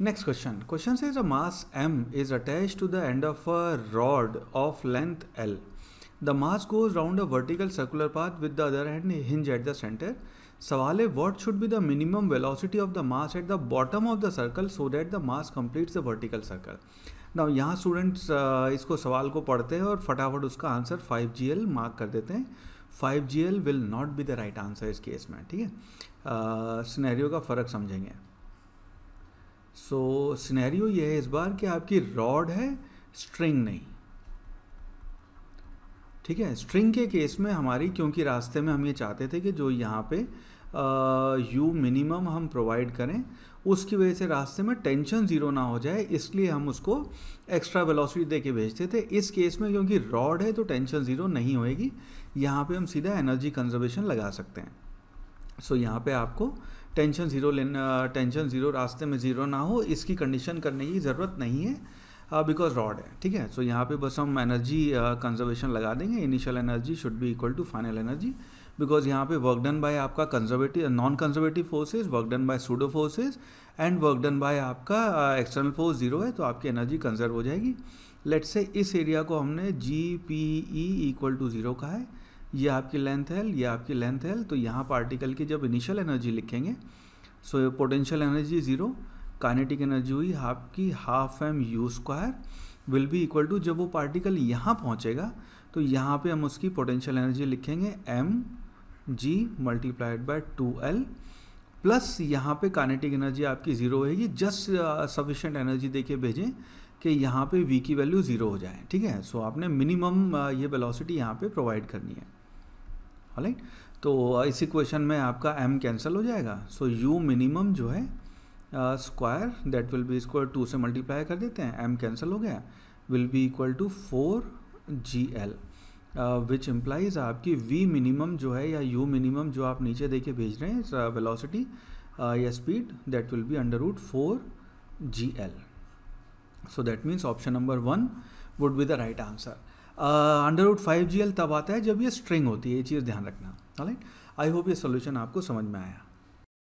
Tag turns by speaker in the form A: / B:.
A: Next question. Question says a mass m is attached to the end of a rod of length L. The mass goes round a vertical circular path with the other hand hinge at the center. सवाल है what should be the minimum velocity of the mass at the bottom of the circle so that the mass completes the vertical circle ना यहाँ students इसको सवाल को पढ़ते हैं और फटाफट उसका आंसर 5GL मार्क कर देते हैं 5GL will not be the right answer इस केस में ठीक है सिनेरियो का फ़र्क समझेंगे सो सिनेरियो ये है इस बार कि आपकी रॉड है स्ट्रिंग नहीं ठीक है स्ट्रिंग के केस में हमारी क्योंकि रास्ते में हम ये चाहते थे कि जो यहाँ पे यू मिनिमम हम प्रोवाइड करें उसकी वजह से रास्ते में टेंशन ज़ीरो ना हो जाए इसलिए हम उसको एक्स्ट्रा वेलोसिटी दे के भेजते थे इस केस में क्योंकि रॉड है तो टेंशन ज़ीरो नहीं होएगी यहाँ पे हम सीधा एनर्जी कंजर्वेशन लगा सकते हैं सो so, यहाँ पे आपको टेंशन ज़ीरो लेना टेंशन ज़ीरो रास्ते में ज़ीरो ना हो इसकी कंडीशन करने की ज़रूरत नहीं है बिकॉज रॉड है ठीक है सो यहाँ पे बस हम एनर्जी कंजर्वेशन लगा देंगे initial energy should be equal to final energy because यहाँ पे वर्क डन बाय आपका conservative non conservative forces work done by pseudo forces and work done by आपका एक्सटर्नल फोर्स जीरो है तो आपकी एनर्जी कंजर्व हो जाएगी लेट्स से इस एरिया को हमने G P E equal to zero कहा है ये आपकी लेंथ है ये आपकी लेंथ है तो यहाँ पार्टिकल की जब इनिशियल एनर्जी लिखेंगे so potential energy zero kinetic energy हुई आपकी half m u square will be equal to जब वो पार्टिकल यहाँ पहुँचेगा तो यहाँ पे हम उसकी पोटेंशियल एनर्जी लिखेंगे m g multiplied by two l plus यहाँ पे काइनेटिक एनर्जी आपकी ज़ीरो है ये जस्ट सफिशेंट एनर्जी देके भेजें कि यहाँ पे वी की वैल्यू ज़ीरो हो जाए ठीक है सो so, आपने मिनिमम uh, ये वेलोसिटी यहाँ पे प्रोवाइड करनी है राइट तो uh, इस इक्वेशन में आपका m कैंसिल हो जाएगा सो u मिनिमम जो है square that will be equal to से मल्टीप्लाई कर देते हैं m कैंसिल हो गया will be equal to four g l which implies आपकी v मिनिमम जो है या u मिनिमम जो आप नीचे देखे भेज रहे हैं वेलोसिटी uh, uh, या speed that will be under root four g l so that means option number one would be the right answer under root five g l तब आता है जब ये स्ट्रिंग होती है ये चीज़ ध्यान रखना राइट आई होप ये सोल्यूशन आपको समझ में आया